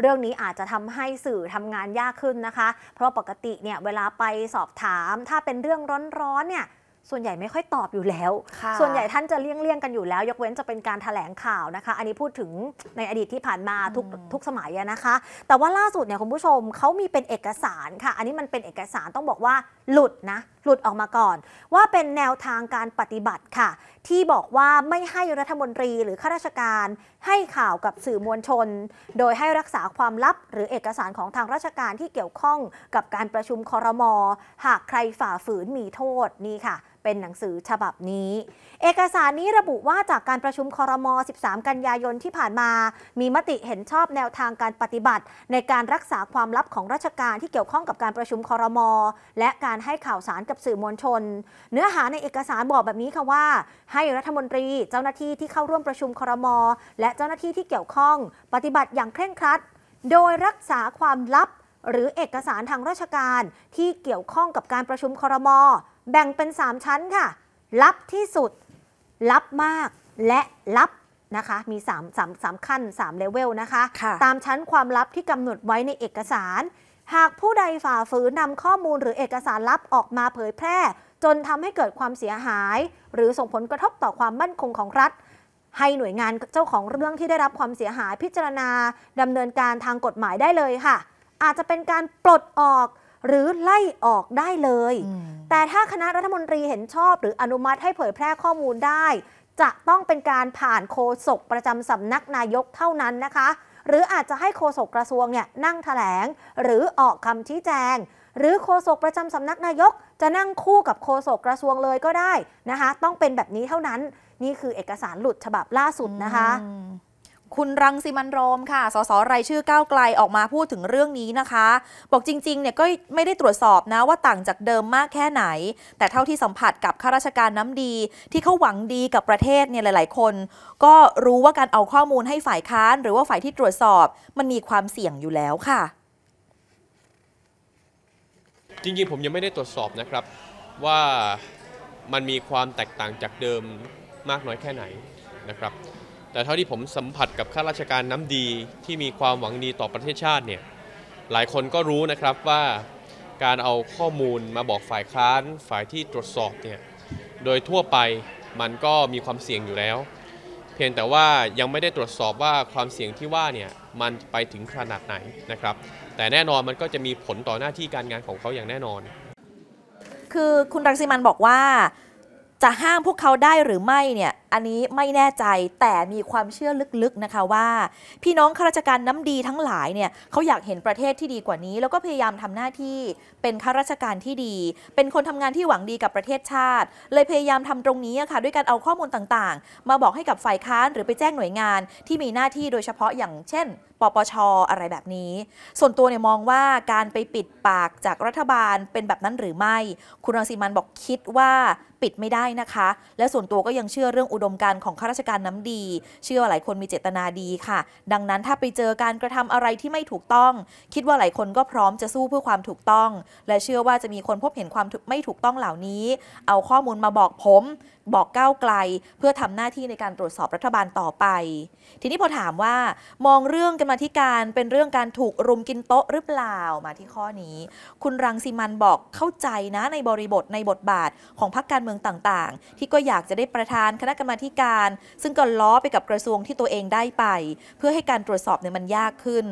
เรื่องนี้อาจจะทำให้สื่อทำงานยากขึ้นนะคะ เพราะปกติเนี่ยเวลาไปสอบถาม ถ้าเป็นเรื่องร้อนๆเนี่ยส่วนใหญ่ไม่ค่อยตอบอยู่แล้ว ส่วนใหญ่ท่านจะเลี่ยงๆกันอยู่แล้ว ยกเว้นจะเป็นการถแถลงข่าวนะคะ อันนี้พูดถึงในอดีตที่ผ่านมาทุกทุกสมัยนะคะ แต่ว่าล่าสุดเนี่ยคุณผู้ชมเขามีเป็นเอกสารค่ะ อันนี้มันเป็นเอกสารต้องบอกว่าหลุดนะหลุดออกมาก่อนว่าเป็นแนวทางการปฏิบัติค่ะ ที่บอกว่าไม่ให้รัฐมนตรีหรือข้าราชการให้ข่าวกับสื่อมวลชน โดยให้รักษาความลับหรือเอกสารของทางราชการที่เกี่ยวข้องกับการประชุมคอรมอหากใครฝ่าฝืนมีโทษนี่ค่ะเป็นหนังสือฉบับนี้ เอกสารนี้ระบุว่าจากการประชุมคอรมอ13 กันยายนที่ผ่านมา มีมติเห็นชอบแนวทางการปฏิบัติในการรักษาความลับของราชการที่เกี่ยวข้องกับการประชุมคอรมอและการให้ข่าวสารกับสื่อมวลชน เนื้อหาในเอกสารบอกแบบนี้ค่ะว่า ให้รัฐมนตรีเจ้าหน้าที่ที่เข้าร่วมประชุมคอรมอและเจ้าหน้าที่ที่เกี่ยวข้อง ปฏิบัติอย่างเคร่งครัด โดยรักษาความลับหรือเอกสารทางราชการที่เกี่ยวข้องกับการประชุมครม แบ่งเป็น 3 ชั้นค่ะลับที่สุดลับมากและลับนะคะมี3 3 3ขั้น3เลเวลนะคะคะตามชั้นความลับที่กำหนดไว้ในเอกสาร หากผู้ใดฝ่าฝืนนำข้อมูลหรือเอกสารลับออกมาเผยแพร่ จนทำให้เกิดความเสียหาย หรือส่งผลกระทบต่อความมั่นคงของรัฐ ให้หน่วยงานเจ้าของเรื่องที่ได้รับความเสียหายพิจารณาดำเนินการทางกฎหมายได้เลยค่ะอาจจะเป็นการปลดออกหรือไล่ออกได้เลย แต่ถ้าคณะรัฐมนตรีเห็นชอบหรืออนุมัติให้เผยแพร่ข้อมูลได้ จะต้องเป็นการผ่านโฆษกประจำสำนักนายกเท่านั้นนะคะ หรืออาจจะให้โฆษกกระทรวงเนี่ยนั่งถแถลงหรือออกคำชี้แจง หรือโฆษกประจำสำนักนายกจะนั่งคู่กับโฆษกกระทรวงเลยก็ได้นะคะต้องเป็นแบบนี้เท่านั้นนี่คือเอกสารหลุดฉบับล่าสุดนะคะคุณรังสิมันโรมค่ะ สสรายชื่อก้าวไกลออกมาพูดถึงเรื่องนี้นะคะ บอกจริงๆ เนี่ยก็ไม่ได้ตรวจสอบนะว่าต่างจากเดิมมากแค่ไหน แต่เท่าที่สัมผัสกับข้าราชการน้ำดีที่เขาหวังดีกับประเทศเนี่ยหลาย ๆ คน ก็รู้ว่าการเอาข้อมูลให้ฝ่ายค้าน หรือว่าฝ่ายที่ตรวจสอบมันมีความเสี่ยงอยู่แล้วค่ะ จริงๆผมยังไม่ได้ตรวจสอบนะครับว่ามันมีความแตกต่างจากเดิมมากน้อยแค่ไหนนะครับแต่เท่าที่ผมสัมผัสกับข้าราชการน้ำดีที่มีความหวังดีต่อประเทศชาติเนี่ยหลายคนก็รู้นะครับว่าการเอาข้อมูลมาบอกฝ่ายค้าน ฝ่ายที่ตรวจสอบเนี่ยโดยทั่วไปมันก็มีความเสี่ยงอยู่แล้ว เพียงแต่ว่ายังไม่ได้ตรวจสอบว่าความเสี่ยงที่ว่าเนี่ยมันไปถึงขนาดไหนนะครับ แต่แน่นอนมันก็จะมีผลต่อหน้าที่การงานของเขาอย่างแน่นอน คือคุณรังสิมันบอกว่าจะห้ามพวกเขาได้หรือไม่เนี่ยอันนี้ไม่แน่ใจแต่มีความเชื่อลึกๆนะคะว่า พี่น้องข้าราชการน้ำดีทั้งหลายเนี่ยเขาอยากเห็นประเทศที่ดีกว่านี้ แล้วก็พยายามทำหน้าที่ เป็นข้าราชการที่ดี เป็นคนทำงานที่หวังดีกับประเทศชาติเลยพยายามทำตรงนี้ค่ะด้วยการเอาข้อมูลต่างๆ มาบอกให้กับฝ่ายค้านหรือไปแจ้งหน่วยงานที่มีหน้าที่โดยเฉพาะอย่างเช่น ปปช อะไรแบบนี้ ส่วนตัวเนี่ยมองว่าการไปปิดปากจากรัฐบาล เป็นแบบนั้นหรือไม่ คุณรังสีมันบอกคิดว่าปิดไม่ได้นะคะ และส่วนตัวก็ยังเชื่อเรื่องอุดดมการณ์ของข้าราชการน้ำดี เชื่อว่าหลายคนมีเจตนาดีค่ะ ดังนั้นถ้าไปเจอการกระทำอะไรที่ไม่ถูกต้อง คิดว่าหลายคนก็พร้อมจะสู้เพื่อความถูกต้อง และเชื่อว่าจะมีคนพบเห็นความไม่ถูกต้องเหล่านี้เอาข้อมูลมาบอกผมบอกก้าวไกล เพื่อทำหน้าที่ในการตรวจสอบรัฐบาลต่อไป ทีนี้พอถามว่า มองเรื่องกัรมาที่การเป็นเรื่องการถูกรุมกินโต๊ะหรือเปล่ามาที่ข้อนี้ คุณรังสิมันบอกเข้าใจนะในบริบทในบทบาทของพรรคการเมืองต่างๆ ที่ก็อยากจะได้ประธานคณะกรรมรรมาธิการซึ่งก็ล้อไปกับกระทรวงที่ตัวเองได้ไป เพื่อให้การตรวจสอบเนี่ยมันยากขึ้น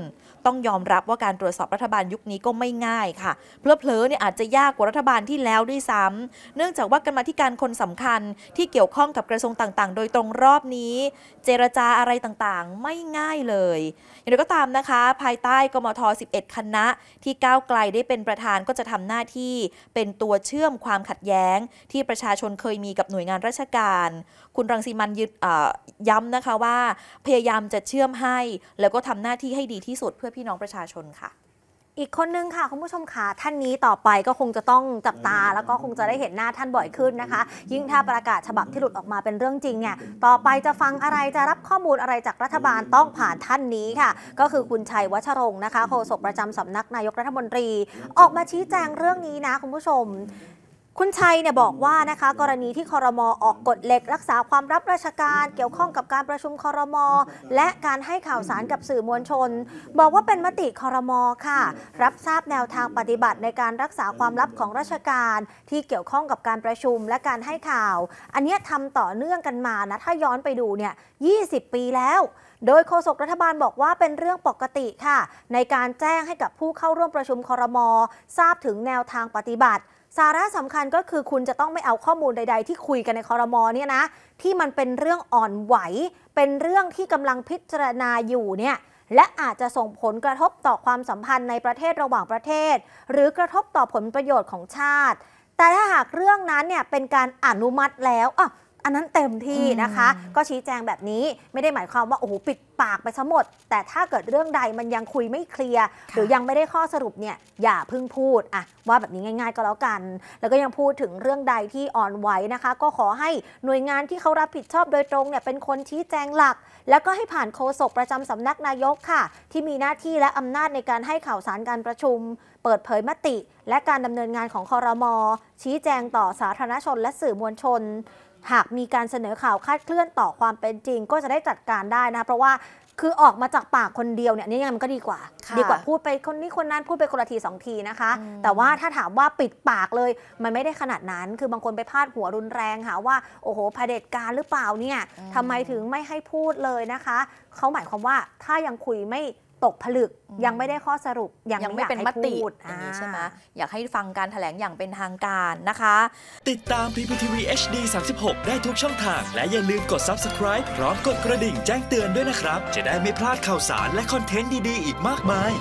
ต้องยอมรับว่าการตรวจสอบรัฐบาลยุคนี้ก็ไม่ง่าย ค่ะ เพลดเพลอเนี่ยอาจจะยากกว่ารัฐบาลที่แล้วด้วยซ้ำ เนื่องจากว่ากรรมธิการคนสำคัญที่เกี่ยวข้องกับกระทรวงต่าง ๆ โดยตรงรอบนี้ เจรจาอะไรต่างๆไม่ง่ายเลย อย่างไรก็ตามนะคะ ภายใต้กมท11คณะที่ก้าวไกลได้เป็นประธานก็จะทำหน้าที่เป็นตัวเชื่อมความขัดแย้งที่ประชาชนเคยมีกับหน่วยงานราชการคุณรังสีมันยึดย้ำนะคะว่าพยายามจะเชื่อมให้แล้วก็ทำหน้าที่ให้ดีที่สุดเพื่อพี่น้องประชาชนค่ะ อีกคนนึงค่ะคุณผู้ชมค่ะท่านนี้ต่อไปก็คงจะต้องจับตา แล้วก็คงจะได้เห็นหน้าท่านบ่อยขึ้นนะคะ ยิ่งถ้าประกาศฉบับที่หลุดออกมาเป็นเรื่องจริงเนี่ยต่อไปจะฟังอะไรจะรับข้อมูลอะไรจากรัฐบาลต้องผ่านท่านนี้ค่ะก็คือคุณชัยวัชรงค์นะคะโฆษกประจำสำนักนายกรัฐมนตรี ออกมาชี้แจงเรื่องนี้นะคุณผู้ชมคุณชัยเนี่ยบอกว่านะคะกรณีที่คอรมอออกกฎเหล็ก รักษาความรับราชการ เกี่ยวข้องกับการประชุมคอรมอและการให้ข่าวสารกับสื่อมวลชน บอกว่าเป็นมติคอรมอค่ะ รับทราบแนวทางปฏิบัติในการรักษาความลับของราชการ ที่เกี่ยวข้องกับการประชุมและการให้ข่าว อันนี้ทำต่อเนื่องกันมานะถ้าย้อนไปดูเนี่ย 20 ปีแล้ว โดยโฆษกรัฐบาลบอกว่าเป็นเรื่องปกติค่ะ ในการแจ้งให้กับผู้เข้าร่วมประชุมคอรมอทราบถึงแนวทางปฏิบัติสาระสำคัญก็คือคุณจะต้องไม่เอาข้อมูลใดๆ ที่คุยกันในคอรมอเนี่ยนะ ที่มันเป็นเรื่องอ่อนไหว เป็นเรื่องที่กำลังพิจารณาอยู่เนี่ยและอาจจะส่งผลกระทบต่อความสัมพันธ์ในประเทศระหว่างประเทศ หรือกระทบต่อผลประโยชน์ของชาติ แต่ถ้าหากเรื่องนั้นเนี่ยเป็นการอนุมัติแล้วอ่ะอันนั้นเต็มที่นะคะก็ชี้แจงแบบนี้ไม่ได้หมายความว่าโอ้โหปิดปากไปซะหมด แต่ถ้าเกิดเรื่องใดมันยังคุยไม่เคลียร์หรือยังไม่ได้ข้อสรุปเนี่ยอย่าเพิ่งพูดอะว่าแบบนี้ง่าย ๆก็แล้วกัน แล้วก็ยังพูดถึงเรื่องใดที่อ่อนไหวนะคะ ก็ขอให้หน่วยงานที่เขารับผิดชอบโดยตรงเนี่ยเป็นคนชี้แจงหลัก แล้วก็ให้ผ่านโฆษกประจำสำนักนายกค่ะที่มีหน้าที่และอำนาจในการให้ข่าวสารการประชุม เปิดเผยมติ และการดำเนินงานของคอรมอชี้แจงต่อสาธารณชน และสื่อมวลชนหากมีการเสนอข่าวคาดเคลื่อนต่อความเป็นจริงก็จะได้จัดการได้นะ เพราะว่าคือออกมาจากปากคนเดียวเนี่ยนี่ยังมันก็ดีกว่า ดีกว่าพูดไปคนนี้คนนั้นพูดไปคนละทีสองทีนะคะ แต่ว่าถ้าถามว่าปิดปากเลย มันไม่ได้ขนาดนั้นคือบางคนไปพาดหัวรุนแรงหาว่า โอ้โหเผด็จการหรือเปล่าเนี่ยทำไมถึงไม่ให้พูดเลยนะคะเขาหมายความว่าถ้ายังคุยไม่ตกผลึกยังไม่ได้ข้อสรุปยังยังไม่เป็นมติอย่างนี้ใช่ไหมอยากให้ฟังการแถลงอย่างเป็นทางการนะคะ ติดตาม PPTV HD 36 ได้ทุกช่องทาง และอย่าลืมกด subscribe พร้อมกดกระดิ่งแจ้งเตือนด้วยนะครับ จะได้ไม่พลาดข่าวสารและคอนเทนต์ดีๆ อีกมากมาย